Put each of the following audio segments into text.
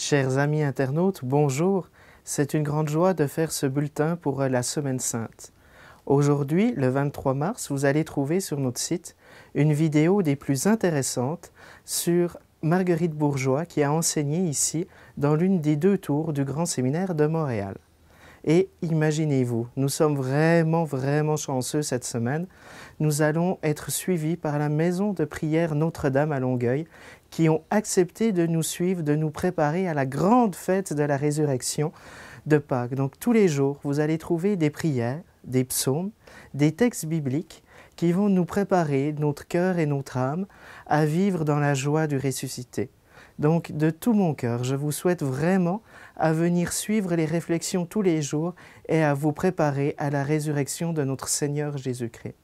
Chers amis internautes, bonjour. C'est une grande joie de faire ce bulletin pour euh, la Semaine sainte. Aujourd'hui, le 23 mars, vous allez trouver sur notre site une vidéo des plus intéressantes sur Marguerite Bourgeois qui a enseigné ici dans l'une des deux tours du Grand Séminaire de Montréal. Et imaginez-vous, nous sommes vraiment, vraiment chanceux cette semaine. Nous allons être suivis par la maison de prière Notre-Dame à Longueuil, qui ont accepté de nous suivre, de nous préparer à la grande fête de la résurrection de Pâques. Donc tous les jours, vous allez trouver des prières, des psaumes, des textes bibliques qui vont nous préparer, notre cœur et notre âme, à vivre dans la joie du ressuscité. Donc de tout mon cœur, je vous souhaite vraiment à venir suivre les réflexions tous les jours et à vous préparer à la résurrection de notre Seigneur Jésus-Christ.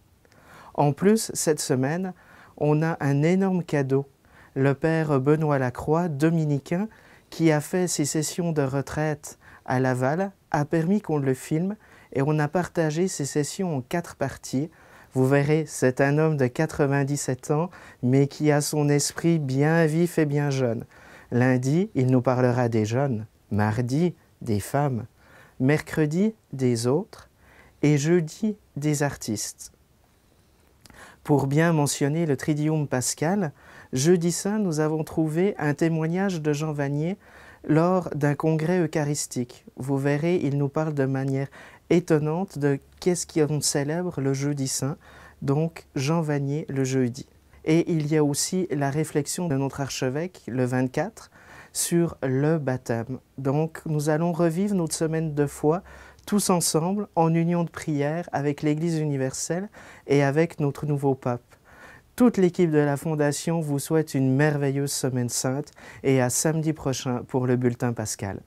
En plus, cette semaine, on a un énorme cadeau. Le Père Benoît Lacroix, dominicain, qui a fait ses sessions de retraite à Laval, a permis qu'on le filme et on a partagé ses sessions en quatre parties vous verrez, c'est un homme de 97 ans, mais qui a son esprit bien vif et bien jeune. Lundi, il nous parlera des jeunes, mardi, des femmes, mercredi, des autres, et jeudi, des artistes. Pour bien mentionner le Tridium pascal, jeudi saint, nous avons trouvé un témoignage de Jean Vanier lors d'un congrès eucharistique. Vous verrez, il nous parle de manière étonnante de qu'est-ce qu'on célèbre le jeudi saint, donc Jean Vanier le jeudi. Et il y a aussi la réflexion de notre archevêque le 24 sur le baptême. Donc nous allons revivre notre semaine de foi tous ensemble en union de prière avec l'Église universelle et avec notre nouveau pape. Toute l'équipe de la Fondation vous souhaite une merveilleuse semaine sainte et à samedi prochain pour le bulletin pascal.